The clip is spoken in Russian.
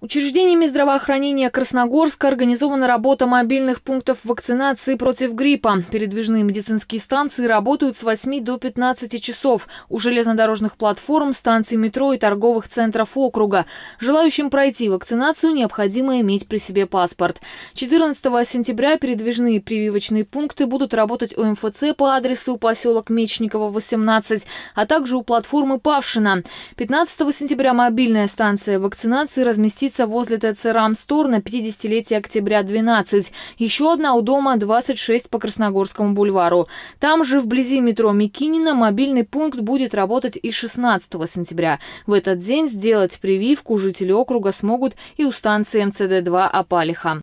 Учреждениями здравоохранения Красногорска организована работа мобильных пунктов вакцинации против гриппа. Передвижные медицинские станции работают с 8 до 15 часов у железнодорожных платформ, станций метро и торговых центров округа. Желающим пройти вакцинацию необходимо иметь при себе паспорт. 14 сентября передвижные прививочные пункты будут работать у МФЦ по адресу поселок Мечникова, 18, а также у платформы Павшина. 15 сентября мобильная станция вакцинации разместится разместится возле ТЦ «Рамстор» на 50-летие октября 12. Еще одна у дома 26 по Красногорскому бульвару. Там же, вблизи метро Микинина, мобильный пункт будет работать и 16 сентября. В этот день сделать прививку жители округа смогут и у станции МЦД-2 «Апалиха».